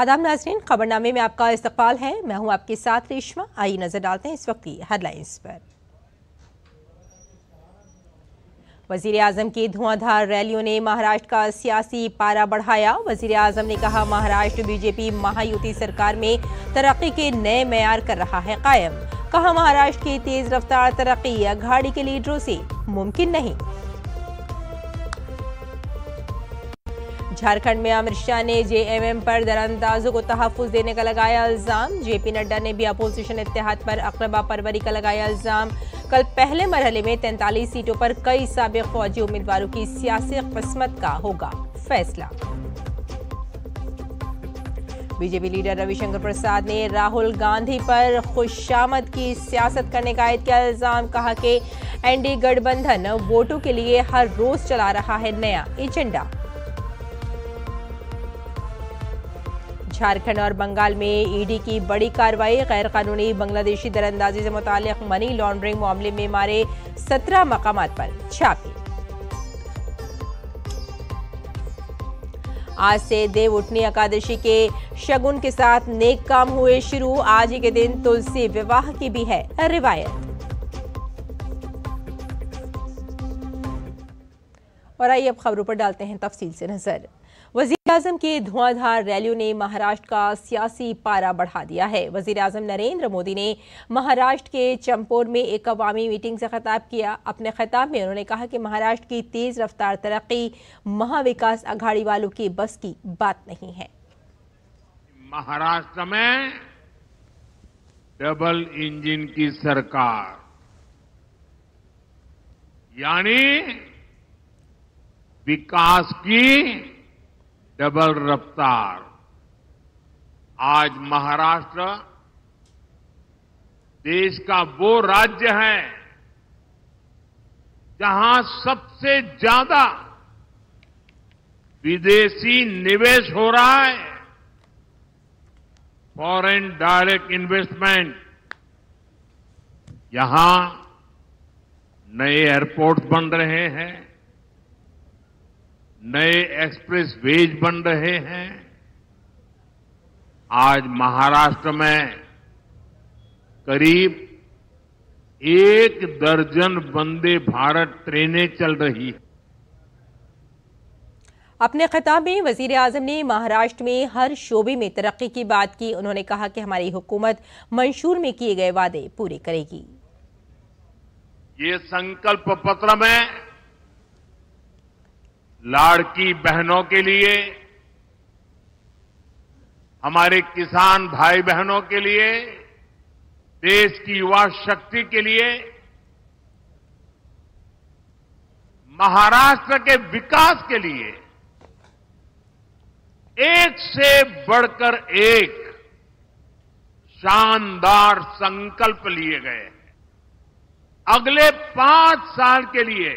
आदाब नाजरीन खबरनामे में आपका इस्तकबाल है मैं हूं आपके साथ रेशमा आई नज़र डालते हैं इस वक्त की हेडलाइंस पर वजीर आजम की धुआंधार रैलियों ने महाराष्ट्र का सियासी पारा बढ़ाया वजीर आजम ने कहा महाराष्ट्र बीजेपी महायुति सरकार में तरक्की के नए मैार कर रहा है कायम कहा महाराष्ट्र की तेज रफ्तार तरक्की अघाड़ी के लीडरों से मुमकिन नहीं झारखंड में अमित शाह ने जेएमएम पर दरअंदाजों को तहफ़ देने का लगाया इल्ज़ाम जेपी नड्डा ने भी अपोजिशन इतिहाद पर अकरबा परवरी का लगाया इल्ज़ाम कल पहले मरहले में तैंतालीस सीटों पर कई सबक फौजी उम्मीदवारों की सियासी किस्मत का होगा फैसला बीजेपी लीडर रविशंकर प्रसाद ने राहुल गांधी पर खुशामद की सियासत करने का आयद किया इल्ज़ाम कहा कि एनडी गठबंधन वोटों के लिए हर रोज चला रहा है नया एजेंडा झारखंड और बंगाल में ईडी की बड़ी कार्रवाई गैरकानूनी बांग्लादेशी दरअंदाजी से मुतल मनी लॉन्ड्रिंग मामले में मारे सत्रह मकाम पर छापे आज से देव उठनी एकादशी के शगुन के साथ नेक काम हुए शुरू आज के दिन तुलसी विवाह की भी है रिवायत और आइए अब खबरों पर डालते हैं तफसील से नजर वजीर अजम की धुआंधार रैलियों ने महाराष्ट्र का सियासी पारा बढ़ा दिया है वजीर अजम नरेंद्र मोदी ने महाराष्ट्र के चंपोर में एक अवामी मीटिंग से खताब किया अपने खिताब में उन्होंने कहा कि महाराष्ट्र की तेज रफ्तार तरक्की महाविकास अघाड़ी वालों की बस की बात नहीं है महाराष्ट्र में डबल इंजन की सरकार यानी विकास की डबल रफ्तार आज महाराष्ट्र देश का वो राज्य है जहां सबसे ज्यादा विदेशी निवेश हो रहा है फॉरेन डायरेक्ट इन्वेस्टमेंट यहां नए एयरपोर्ट बन रहे हैं नए एक्सप्रेस वेज बन रहे हैं आज महाराष्ट्र में करीब एक दर्जन वंदे भारत ट्रेनें चल रही हैं अपने खिताब में वजीर आजम ने महाराष्ट्र में हर शोबे में तरक्की की बात की उन्होंने कहा कि हमारी हुकूमत मंशूर में किए गए वादे पूरे करेगी ये संकल्प पत्र में लाड़की बहनों के लिए हमारे किसान भाई बहनों के लिए देश की युवा शक्ति के लिए महाराष्ट्र के विकास के लिए एक से बढ़कर एक शानदार संकल्प लिए गए हैं अगले पांच साल के लिए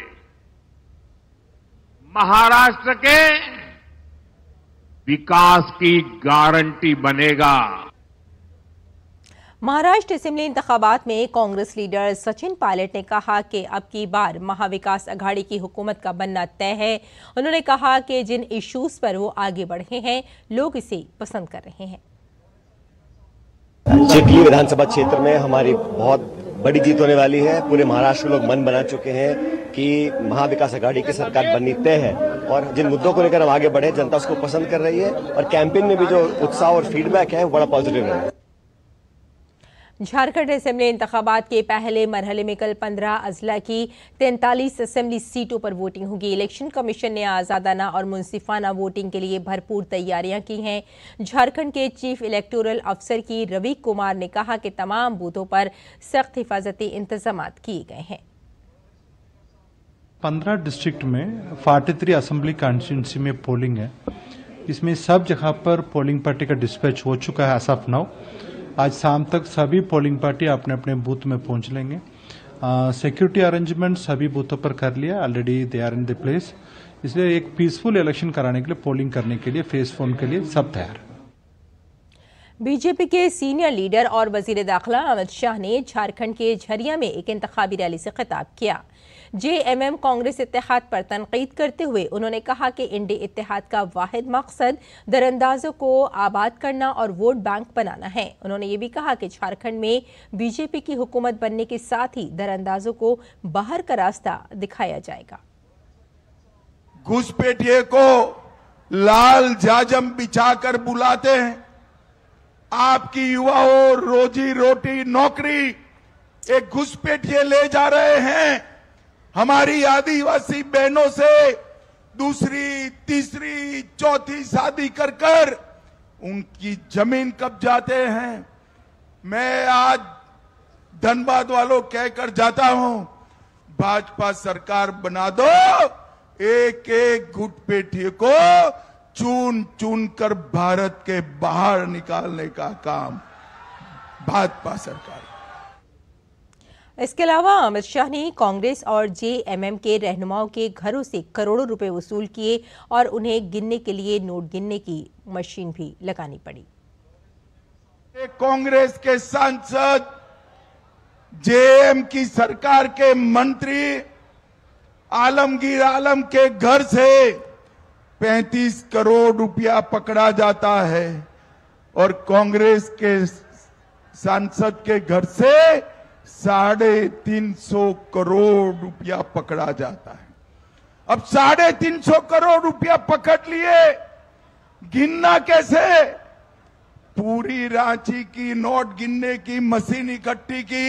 महाराष्ट्र के विकास की गारंटी बनेगा महाराष्ट्र असेंबली इंतबात में कांग्रेस लीडर सचिन पायलट ने कहा कि अब की बार महाविकास अघाड़ी की हुकूमत का बनना तय है उन्होंने कहा कि जिन इश्यूज पर वो आगे बढ़े हैं लोग इसे पसंद कर रहे हैं जेपी विधानसभा क्षेत्र में हमारी बहुत बड़ी जीत होने वाली है पूरे महाराष्ट्र लोग मन बना चुके हैं कि महाविकास अघाड़ी की सरकार बननी तय है और जिन मुद्दों को लेकर हम आगे बढ़े जनता उसको पसंद कर रही है और कैंपेन में भी जो उत्साह और फीडबैक है वो बड़ा पॉजिटिव है झारखंड असम्बली इंतबात के पहले मरहले में कल पंद्रह अजला की तैंतालीस असम्बली सीटों पर वोटिंग होगी इलेक्शन कमीशन ने आज़ादाना और मुनसिफाना वोटिंग के लिए भरपूर तैयारियां की हैं झारखंड के चीफ इलेक्टोरल अफसर की रवि कुमार ने कहा कि तमाम बूथों पर सख्त हिफाजती इंतजाम किए गए हैं पंद्रह डिस्ट्रिक्ट में फोर्टी थ्री असम्बली कॉन्स्टिटेंसी में पोलिंग है इसमें सब जगह पर पोलिंग पार्टी का डिस्पैच हो चुका है असफ नाउ आज शाम तक सभी पोलिंग पार्टी अपने अपने बूथ में पहुंच लेंगे सिक्योरिटी अरेंजमेंट सभी बूथों पर कर लिया already they are in the place इसलिए एक पीसफुल इलेक्शन कराने के लिए पोलिंग करने के लिए फेस फोन के लिए सब तैयार बीजेपी के सीनियर लीडर और वजीर दाखिला अमित शाह ने झारखंड के झरिया में एक इंतबी रैली से खिताब किया जे एम एम कांग्रेस इतिहाद पर तनकीद करते हुए उन्होंने कहा कि इंडी इतिहाद का वाद मकसद दरअंदाजों को आबाद करना और वोट बैंक बनाना है उन्होंने ये भी कहा कि झारखंड में बीजेपी की हुकूमत बनने के साथ ही दरअंदाजों को बाहर का रास्ता दिखाया जाएगा घुसपेटिये को लाल जाजम बिछाकर बुलाते हैं आपकी युवाओं रोजी रोटी नौकरी एक घुसपेटिये ले जा रहे हैं हमारी आदिवासी बहनों से दूसरी तीसरी चौथी शादी कर कर उनकी जमीन कब जाते हैं मैं आज धनबाद वालों कहकर जाता हूं भाजपा सरकार बना दो एक एक घुटपेटी को चुन चुन कर भारत के बाहर निकालने का काम भाजपा सरकार इसके अलावा अमित शाह ने कांग्रेस और जेएमएम के रहनुमाओं के घरों से करोड़ों रुपए वसूल किए और उन्हें गिनने के लिए नोट गिनने की मशीन भी लगानी पड़ी कांग्रेस के सांसद जेएम की सरकार के मंत्री आलमगीर आलम के घर से 35 करोड़ रुपया पकड़ा जाता है और कांग्रेस के सांसद के घर से साढ़े तीन सौ करोड़ रुपया पकड़ा जाता है अब साढ़े तीन सौ करोड़ रुपया पकड़ लिए गिनना कैसे पूरी रांची की नोट गिनने की मशीन इकट्ठी की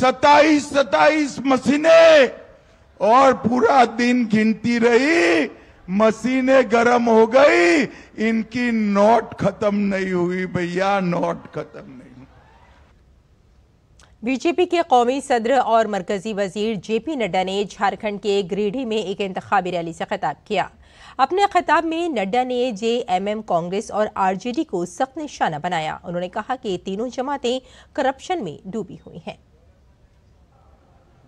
सताईस सताईस मशीने और पूरा दिन गिनती रही मशीने गरम हो गई इनकी नोट खत्म नहीं हुई भैया नोट खत्म नहीं बीजेपी के कौमी सदर और मरकजी वजीर जे पी नड्डा ने झारखंड के गिरिडीह में एक इंतबी रैली से खिताब किया अपने खिताब में नड्डा ने जे एम एम कांग्रेस और आर जे डी को सख्त निशाना बनाया उन्होंने कहा कि तीनों जमातें करप्शन में डूबी हुई हैं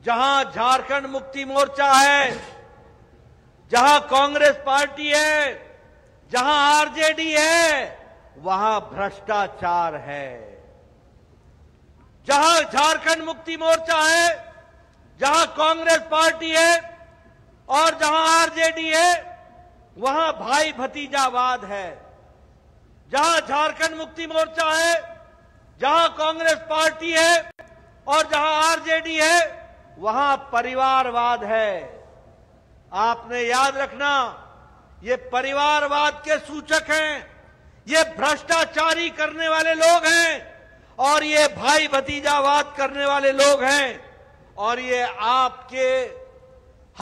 जहां झारखंड मुक्ति मोर्चा है जहां कांग्रेस पार्टी है जहां आरजेडी है वहां भ्रष्टाचार है जहां झारखंड मुक्ति मोर्चा है जहां कांग्रेस पार्टी है और जहां आरजेडी है वहां भाई भतीजावाद है जहां झारखंड मुक्ति मोर्चा है जहां कांग्रेस पार्टी है और जहां आरजेडी है वहां परिवारवाद है आपने याद रखना ये परिवारवाद के सूचक हैं ये भ्रष्टाचारी करने वाले लोग हैं और ये भाई भतीजावाद करने वाले लोग हैं और ये आपके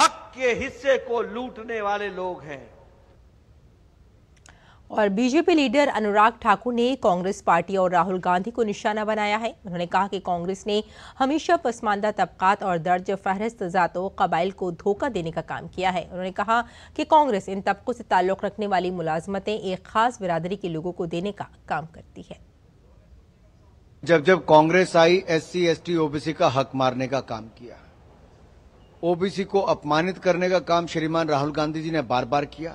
हक के हिस्से को लूटने वाले लोग हैं और बीजेपी लीडर अनुराग ठाकुर ने कांग्रेस पार्टी और राहुल गांधी को निशाना बनाया है उन्होंने कहा कि कांग्रेस ने हमेशा पसमानदा तबकात और दर्ज फहरस्त ज़ातों कबाइल को धोखा देने का काम किया है उन्होंने कहा कि कांग्रेस इन तबकों से ताल्लुक़ रखने वाली मुलाजमतें एक खास बिरादरी के लोगों को देने का काम करती है जब जब कांग्रेस आई एससी एसटी ओबीसी का हक मारने का काम किया ओबीसी को अपमानित करने का काम श्रीमान राहुल गांधी जी ने बार बार किया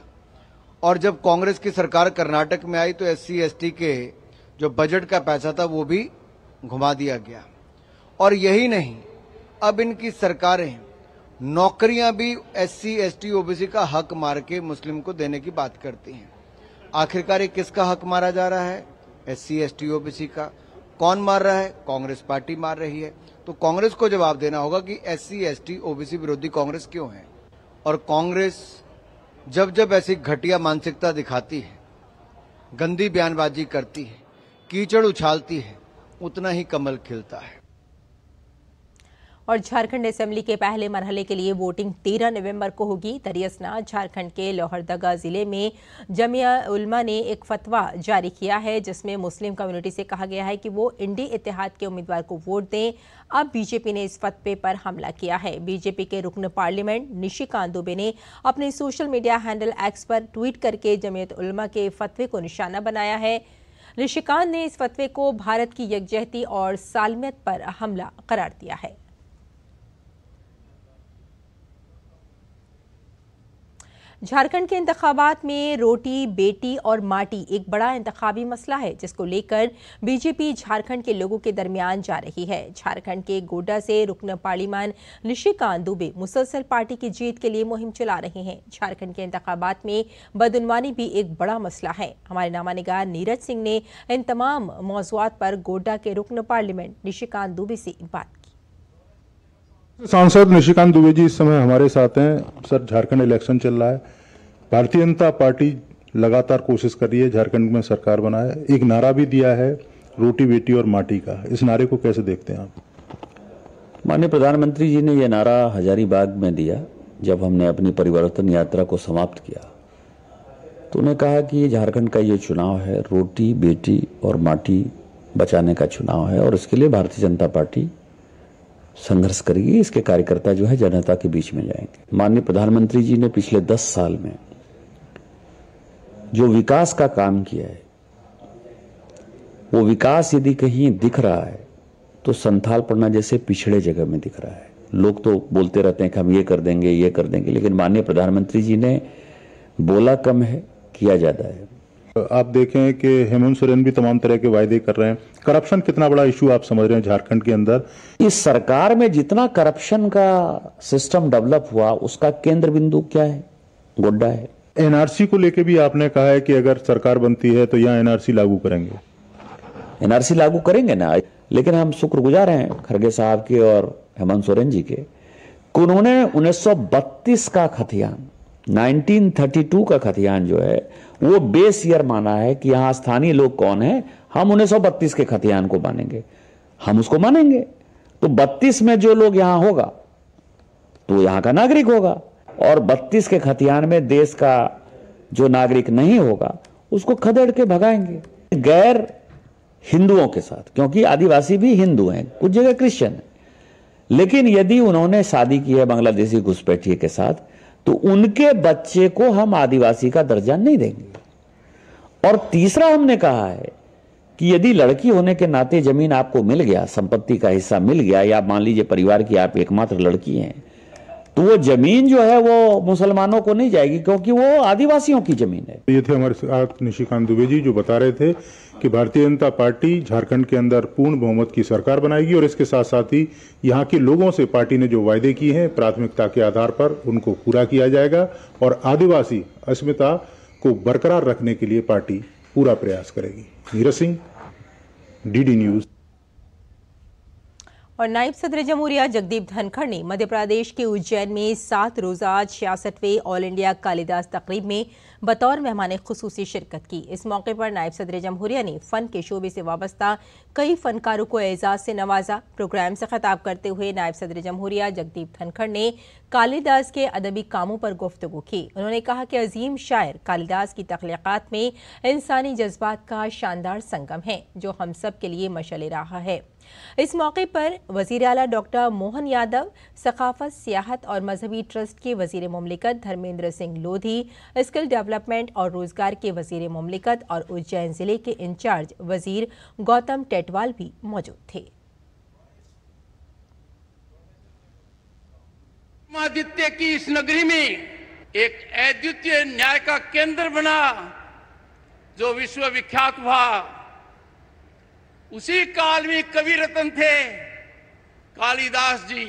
और जब कांग्रेस की सरकार कर्नाटक में आई तो एससी एसटी के जो बजट का पैसा था वो भी घुमा दिया गया और यही नहीं अब इनकी सरकारें नौकरियां भी एससी एसटी ओबीसी का हक मार के मुस्लिम को देने की बात करती हैं आखिरकार ये किसका हक मारा जा रहा है एस सी ओबीसी का कौन मार रहा है कांग्रेस पार्टी मार रही है तो कांग्रेस को जवाब देना होगा कि S C S T OBC विरोधी कांग्रेस क्यों है और कांग्रेस जब जब ऐसी घटिया मानसिकता दिखाती है गंदी बयानबाजी करती है कीचड़ उछालती है उतना ही कमल खिलता है और झारखंड असेंबली के पहले मरहले के लिए वोटिंग तेरह नवम्बर को होगी दरियसना झारखंड के लोहरदगा ज़िले में जमिया उलमा ने एक फतवा जारी किया है जिसमें मुस्लिम कम्युनिटी से कहा गया है कि वो इंडी इतिहाद के उम्मीदवार को वोट दें अब बीजेपी ने इस फतवे पर हमला किया है बीजेपी के रुकन पार्लियामेंट निशिकांत दुबे ने अपने सोशल मीडिया हैंडल एक्स पर ट्वीट करके जमियत उलमा के फतवे को निशाना बनाया है निशिकांत ने इस फतवे को भारत की यकजहती और सालमियत पर हमला करार दिया है झारखंड के इंतबात में रोटी बेटी और माटी एक बड़ा इंतबी मसला है जिसको लेकर बीजेपी झारखंड के लोगों के दरमियान जा रही है झारखंड के गोड्डा से रुकन पार्लिमान निशिकांत दुबे मुसलसल पार्टी की जीत के लिए मुहिम चला रहे हैं झारखंड के इंतबात में बदनवानी भी एक बड़ा मसला है हमारे नामा नीरज सिंह ने इन तमाम मौजूद पर गोड्डा के रुकन पार्लियामेंट निशिकांत दुबे से बात सांसद निशिकांत दुबे जी इस समय हमारे साथ हैं सर झारखंड इलेक्शन चल रहा है भारतीय जनता पार्टी लगातार कोशिश कर रही है झारखंड में सरकार बनाए एक नारा भी दिया है रोटी बेटी और माटी का इस नारे को कैसे देखते हैं आप माननीय प्रधानमंत्री जी ने यह नारा हजारीबाग में दिया जब हमने अपनी परिवर्तन यात्रा को समाप्त किया तो उन्हें कहा कि झारखंड का ये चुनाव है रोटी बेटी और माटी बचाने का चुनाव है और इसके लिए भारतीय जनता पार्टी संघर्ष करेगी इसके कार्यकर्ता जो है जनता के बीच में जाएंगे माननीय प्रधानमंत्री जी ने पिछले दस साल में जो विकास का काम किया है वो विकास यदि कहीं दिख रहा है तो संथाल पड़ना जैसे पिछड़े जगह में दिख रहा है लोग तो बोलते रहते हैं कि हम ये कर देंगे ये कर देंगे लेकिन माननीय प्रधानमंत्री जी ने बोला कम है किया ज्यादा है आप देखें कि हेमंत सोरेन भी तमाम तरह के वायदे कर रहे हैं करप्शन कितना बड़ा इशू आप समझ रहे हैं झारखंड के अंदर इस सरकार में जितना करप्शन का सिस्टम डेवलप हुआ उसका केंद्र बिंदु क्या है गोड्डा है एनआरसी को लेके भी आपने कहा है कि अगर सरकार बनती है तो यहाँ एनआरसी लागू करेंगे एनआरसी लागू करेंगे ना लेकिन हम शुक्रगुजार हैं खरगे साहब के और हेमंत सोरेन जी के उन्होंने 1932 का खतियान 1932 का खतियान जो है वो बेस ईयर माना है कि यहां स्थानीय लोग कौन है हम बत्तीस के खतियान को मानेंगे हम उसको मानेंगे तो 32 में जो लोग यहां होगा तो यहां का नागरिक होगा और 32 के खतियान में देश का जो नागरिक नहीं होगा उसको खदेड़ के भगाएंगे गैर हिंदुओं के साथ क्योंकि आदिवासी भी हिंदू हैं कुछ जगह क्रिश्चियन है लेकिन यदि उन्होंने शादी की है बांग्लादेशी घुसपैठिए के साथ तो उनके बच्चे को हम आदिवासी का दर्जा नहीं देंगे और तीसरा हमने कहा है कि यदि लड़की होने के नाते जमीन आपको मिल गया संपत्ति का हिस्सा मिल गया या मान लीजिए परिवार की आप एकमात्र लड़की हैं तो वो जमीन जो है वो मुसलमानों को नहीं जाएगी क्योंकि वो आदिवासियों की जमीन है ये थे हमारे साथ निशिकांत दुबे जी जो बता रहे थे कि भारतीय जनता पार्टी झारखंड के अंदर पूर्ण बहुमत की सरकार बनाएगी और इसके साथ साथ ही यहाँ के लोगों से पार्टी ने जो वायदे किए हैं प्राथमिकता के आधार पर उनको पूरा किया जाएगा और आदिवासी अस्मिता को बरकरार रखने के लिए पार्टी पूरा प्रयास करेगी नीरज सिंह डी न्यूज़ और नायब सदर जमहूरिया जगदीप धनखड़ ने मध्य प्रदेश के उज्जैन में सात रोज़ा छियासठवें ऑल इंडिया कालिदास तकरीब में बतौर मेहमान खसूसी शिरकत की इस मौके पर नायब सदर जमहूरिया ने फ़न के शोबे से वाबस्ता कई फ़नकारों को एजाज़ से नवाजा प्रोग्राम से खिताब करते हुए नायब सदर जमहूरिया जगदीप धनखड़ ने कालिदास के अदबी कामों पर गुफ्तु की उन्होंने कहा कि अजीम शायर कालिदास की तख्लीक़ात में इंसानी जज्बात का शानदार संगम है जो हम सब के लिए मशल रहा है इस मौके पर वजीर अला डॉक्टर मोहन यादव सकाफत सियाहत और मजहबी ट्रस्ट के वजीर ममलिकत धर्मेंद्र सिंह लोधी स्किल डेवलपमेंट और रोजगार के वजीर ममलिकत और उज्जैन जिले के इंचार्ज वजीर गौतम टेटवाल भी मौजूद थे आदित्य की इस नगरी में एक अद्वितीय न्याय का केंद्र बना जो विश्वविख्यात हुआ उसी काल में कवि रतन थे कालिदास जी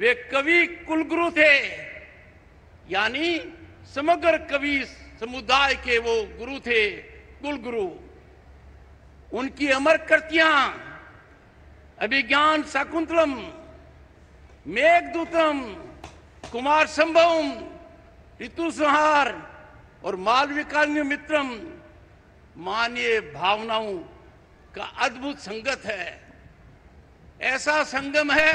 वे कवि कुलगुरु थे यानी समग्र कवि समुदाय के वो गुरु थे कुलगुरु उनकी अमर कृतियां अभिज्ञान शाकुंतलम मेघदूतम कुमार संभवम ऋतु सुहार और मालविकान्य मित्रम मानवीय भावनाओं का अद्भुत संगत है ऐसा संगम है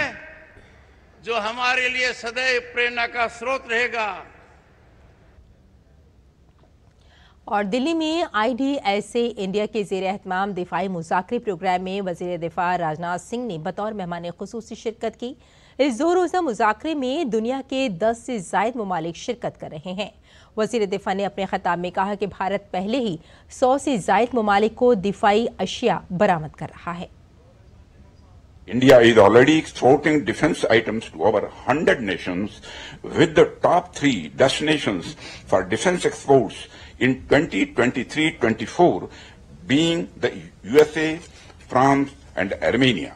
जो हमारे लिए सदैव प्रेरणा का स्रोत रहेगा और दिल्ली में I D S A India के जेर अहतमाम दिफाई मुजाकरे प्रोग्राम में वजीर दिफा राजनाथ सिंह ने बतौर मेहमान खसूस शिरकत की इस दो रोज़ा मुजाकरे में दुनिया के दस से जायद ममालिक शिरकत कर रहे हैं वजीर दिफा ने अपने ख़ताब में कहा कि भारत पहले ही सौ से जायद ममालिक को दिफाई अशिया बरामद कर रहा है India is already exporting defense items to over 100 nations, with the top 3 destinations for defense exports in 2023-24 being the USA, France and Armenia.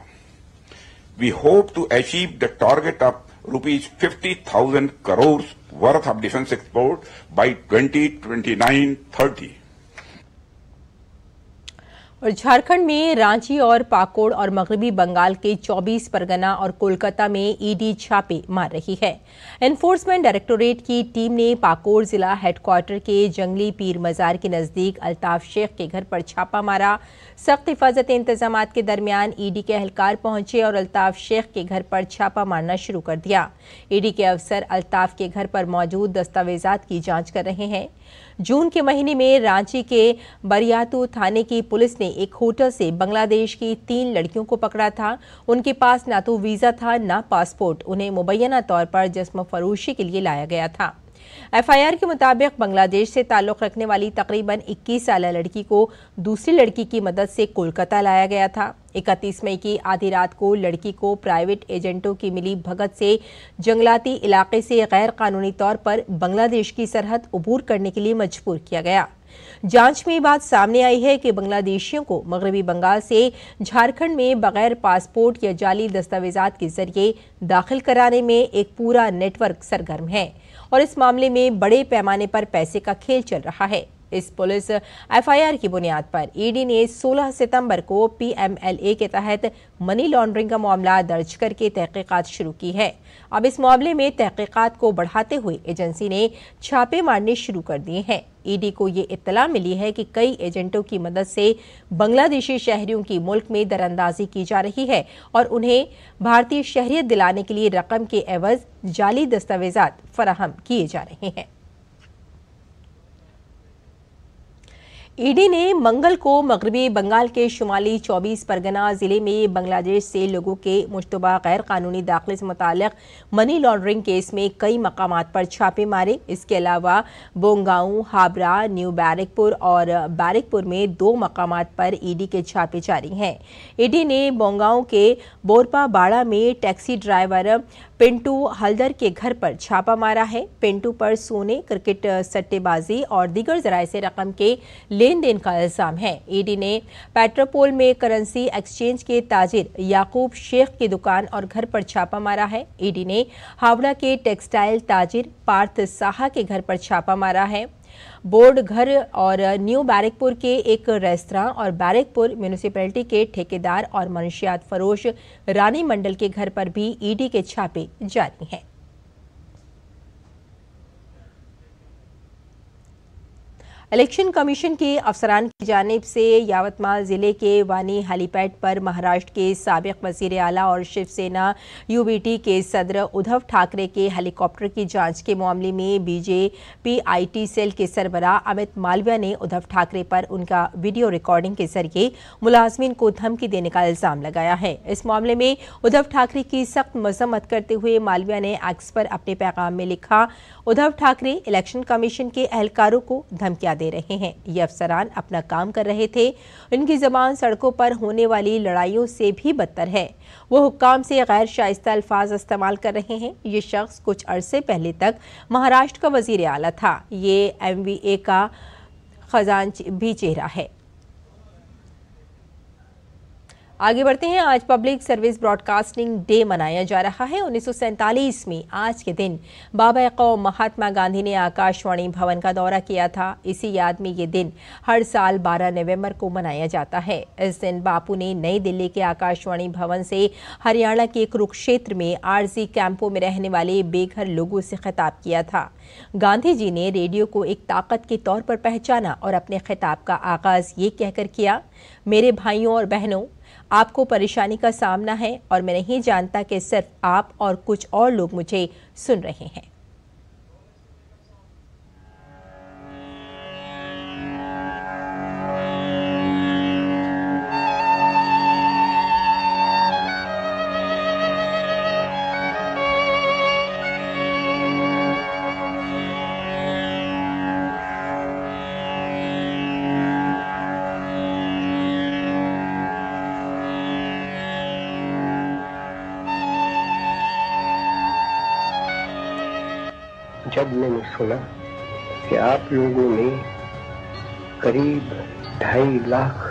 We hope to achieve the target of rupees 50,000 crores worth of defense export by 2029-30. और झारखंड में रांची और पाकोड़ और मगरबी बंगाल के 24 परगना और कोलकाता में ED छापे मार रही है एनफोर्समेंट डायरेक्टोरेट की टीम ने पाकोड़ जिला हेडक्वार्टर के जंगली पीर मजार के नजदीक अल्ताफ शेख के घर पर छापा मारा सख्त हिफाजत इंतजाम के दरमियान ईडी के अहलकार पहुंचे और अल्ताफ शेख के घर पर छापा मारना शुरू कर दिया ईडी के अफसर अल्ताफ के घर पर मौजूद दस्तावेजात की जाँच कर रहे हैं जून के महीने में रांची के बरियातू थाने की पुलिस ने एक होटल से बांग्लादेश की तीन लड़कियों को पकड़ा था उनके पास ना तो वीज़ा था ना पासपोर्ट उन्हें मुबैना तौर पर जस्म फरोशी के लिए लाया गया था एफआईआर के मुताबिक बांग्लादेश से ताल्लुक़ रखने वाली तकरीबन 21 साल लड़की को दूसरी लड़की की मदद से कोलकाता लाया गया था इकतीस मई की आधी रात को लड़की को प्राइवेट एजेंटों की मिली भगत से जंगलाती इलाके से गैर कानूनी तौर पर बांग्लादेश की सरहद अबूर करने के लिए मजबूर किया गया जांच में बात सामने आई है कि बांग्लादेशियों को मगरबी बंगाल से झारखंड में बगैर पासपोर्ट या जाली दस्तावेजात के जरिए दाखिल कराने में एक पूरा नेटवर्क सरगर्म है और इस मामले में बड़े पैमाने पर पैसे का खेल चल रहा है इस पुलिस एफआईआर की बुनियाद पर ईडी ने 16 सितंबर को पीएमएलए के तहत मनी लॉन्ड्रिंग का मामला दर्ज करके तहकीकात शुरू की है अब इस मामले में तहकीकात को बढ़ाते हुए एजेंसी ने छापे मारने शुरू कर दिए हैं ईडी को ये इतला मिली है कि कई एजेंटों की मदद से बांग्लादेशी शहरियों की मुल्क में दरअंदाजी की जा रही है और उन्हें भारतीय शहरियत दिलाने के लिए रकम के एवज जाली दस्तावेजात फराहम किए जा रहे हैं ईडी ने मंगल को मगरबी बंगाल के शुमाली 24 परगना ज़िले में बांग्लादेश से लोगों के मुशतबा गैर कानूनी दाखिले से मुतक मनी लॉन्ड्रिंग केस में कई मकाम पर छापे मारे इसके अलावा बोंगाऊ हाबरा न्यू बैरकपुर और बैरकपुर में दो मकाम पर ईडी के छापे जारी हैं ईडी ने बोंगाऊ के बोरपा बाड़ा में टैक्सी ड्राइवर पिंटू हल्दर के घर पर छापा मारा है पिंटू पर सोने क्रिकेट सट्टेबाजी और दीगर जराये से रकम के लेन देन का इल्ज़ाम है ईडी ने पेट्रोपोल में करेंसी एक्सचेंज के ताजिर याकूब शेख की दुकान और घर पर छापा मारा है ईडी ने हावड़ा के टेक्सटाइल ताजिर पार्थ साहा के घर पर छापा मारा है बोर्ड घर और न्यू बैरकपुर के एक रेस्तरा और बैरकपुर म्यूनिसिपैलिटी के ठेकेदार और मनुष्यात फरोश रानी मंडल के घर पर भी ईडी के छापे जारी हैं इलेक्शन कमीशन के अफसरान की जानब से यावतमाल ज़िले के वानी हेलीपैड पर महाराष्ट्र के सबक वजीर अला और शिवसेना यूबीटी के सदर उद्धव ठाकरे के हेलीकॉप्टर की जांच के मामले में बीजेपी आईटी सेल के सरबरा अमित मालविया ने उद्धव ठाकरे पर उनका वीडियो रिकॉर्डिंग के जरिए मुलाजमीन को धमकी देने का इल्ज़ाम लगाया है इस मामले में उद्धव ठाकरे की सख्त मजम्मत करते हुए मालविया ने एक्स पर अपने पैगाम में लिखा उद्धव ठाकरे इलेक्शन कमीशन के एहलकारों को धमकिया दे रहे हैं ये अफसरान अपना काम कर रहे थे इनकी जबान सड़कों पर होने वाली लड़ाइयों से भी बदतर है वो हुक्म से गैर शाइस्ता अल्फाज इस्तेमाल कर रहे हैं ये शख्स कुछ अरसे पहले तक महाराष्ट्र का वजीर अला था ये एम वी ए का खजान भी चेहरा है आगे बढ़ते हैं आज पब्लिक सर्विस ब्रॉडकास्टिंग डे मनाया जा रहा है उन्नीस में आज के दिन बाबा कौ महात्मा गांधी ने आकाशवाणी भवन का दौरा किया था इसी याद में ये दिन हर साल 12 नवंबर को मनाया जाता है इस दिन बापू ने नई दिल्ली के आकाशवाणी भवन से हरियाणा के कुरुक्षेत्र में आरजी कैंपों में रहने वाले बेघर लोगों से खिताब किया था गांधी जी ने रेडियो को एक ताकत के तौर पर पहचाना और अपने खिताब का आगाज़ ये कहकर किया मेरे भाइयों और बहनों आपको परेशानी का सामना है और मैं नहीं जानता कि सिर्फ आप और कुछ और लोग मुझे सुन रहे हैं आप लोगों ने करीब ढाई लाख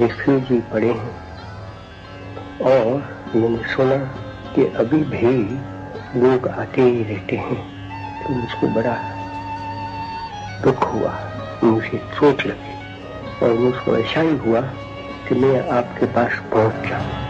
रिफ्यूजी पड़े हैं और मैंने सुना कि अभी भी लोग आते ही रहते हैं तो मुझको बड़ा दुख हुआ मुझे चोट लगी और मुझको ऐसा ही हुआ कि मैं आपके पास पहुंच जाऊं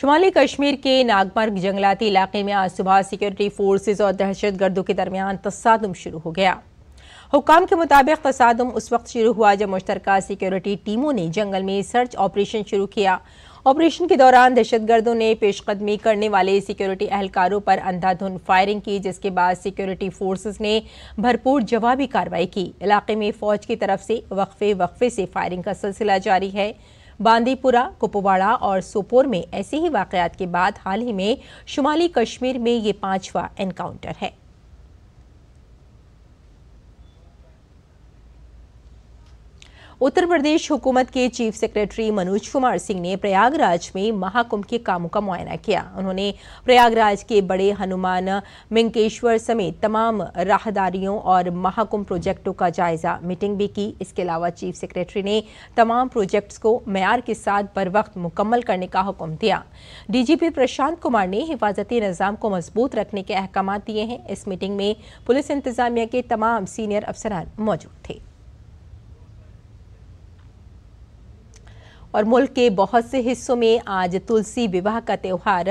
शुमाली कश्मीर के नागमर्ग जंगलाती इलाके में आज सुबह सिक्योरिटी फोर्सेज और दहशत गर्दों के दरमियान तस्दम शुरू हो गया हुकाम के मुताबिक तसादम उस वक्त शुरू हुआ जब मुश्तर सिक्योरिटी टीमों ने जंगल में सर्च ऑपरेशन शुरू किया ऑपरेशन के दौरान दहशतगर्दों ने पेशकदमी करने वाले सिक्योरिटी एहलकारों पर अंधाधुंध फायरिंग की जिसके बाद सिक्योरिटी फोर्सेस ने भरपूर जवाबी कार्रवाई की इलाके में फौज की तरफ से वक्फे वक्फे से फायरिंग का सिलसिला जारी है बांदीपुरा कुपवाड़ा और सोपोर में ऐसे ही वाकयात के बाद हाल ही में शुमाली कश्मीर में ये पांचवा एनकाउंटर है उत्तर प्रदेश हुकूमत के चीफ सेक्रेटरी मनोज कुमार सिंह ने प्रयागराज में महाकुंभ के कामों का मुआयना किया उन्होंने प्रयागराज के बड़े हनुमान मिंकेश्वर समेत तमाम राहदारियों और महाकुंभ प्रोजेक्टों का जायजा मीटिंग भी की इसके अलावा चीफ सेक्रेटरी ने तमाम प्रोजेक्ट्स को मैार के साथ बर वक्त मुकम्मल करने का हुक्म दिया डीजीपी प्रशांत कुमार ने हिफाजती निज़ाम को मजबूत रखने के अहकाम दिए हैं इस मीटिंग में पुलिस इंतजामिया के तमाम सीनियर अफसरान मौजूद थे और मुल्क के बहुत से हिस्सों में आज तुलसी विवाह का त्यौहार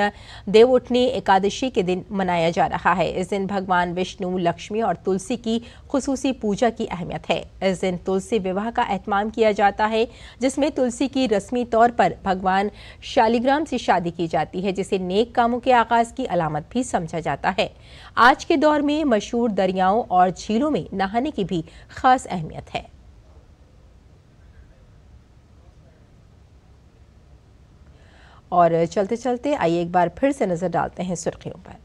देव उठनी एकादशी के दिन मनाया जा रहा है इस दिन भगवान विष्णु लक्ष्मी और तुलसी की खसूसी पूजा की अहमियत है इस दिन तुलसी विवाह का अहतमाम किया जाता है जिसमें तुलसी की रस्मी तौर पर भगवान शालिग्राम से शादी की जाती है जिसे नेक कामों के आगाज़ की अलामत भी समझा जाता है आज के दौर में मशहूर दरियाओं और झीलों में नहाने की भी खास अहमियत है और चलते चलते आइए एक बार फिर से नज़र डालते हैं सुर्खियों पर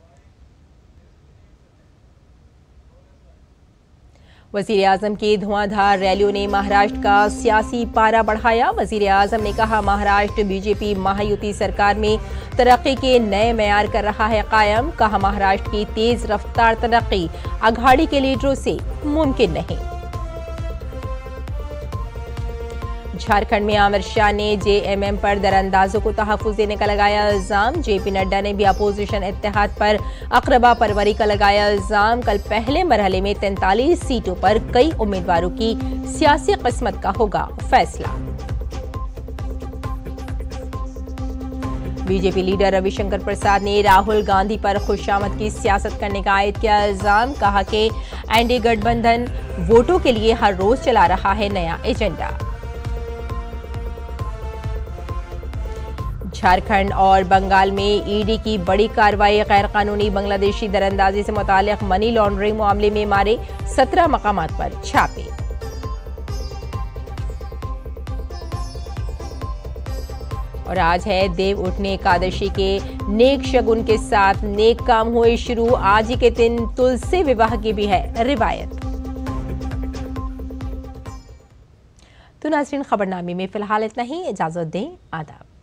वजीर अजम की धुआंधार रैलियों ने महाराष्ट्र का सियासी पारा बढ़ाया वजीर अजम ने कहा महाराष्ट्र बीजेपी महायुति सरकार में तरक्की के नए मैार कर रहा है कायम कहा महाराष्ट्र की तेज रफ्तार तरक्की अघाड़ी के लीडरों से मुमकिन नहीं झारखंड में आमिर शाह ने जेएमएम पर दरअंदाजों को तहफ़ देने का लगाया इल्ज़ाम जेपी नड्डा ने भी अपोजिशन इतिहाद पर अकरबा परवरी का लगाया इल्ज़ाम कल पहले मरहले में तैंतालीस सीटों पर कई उम्मीदवारों की सियासी किस्मत का होगा फैसला बीजेपी लीडर रविशंकर प्रसाद ने राहुल गांधी पर खुशामद की सियासत करने का आयद किया इल्जाम कहा कि एनडी गठबंधन वोटों के लिए हर रोज चला रहा है नया एजेंडा झारखंड और बंगाल में ईडी की बड़ी कार्रवाई गैरकानूनी बांग्लादेशी दरअंदाजी से मुतल मनी लॉन्ड्रिंग मामले में मारे सत्रह मकाम पर छापे और आज है देव उठने एकादशी के नेक शगुन के साथ नेक काम हुए शुरू आज ही के दिन तुलसी विवाह की भी है रिवायत तो नाजरीन खबरनामे में फिलहाल इतना ही इजाजत दें आदाब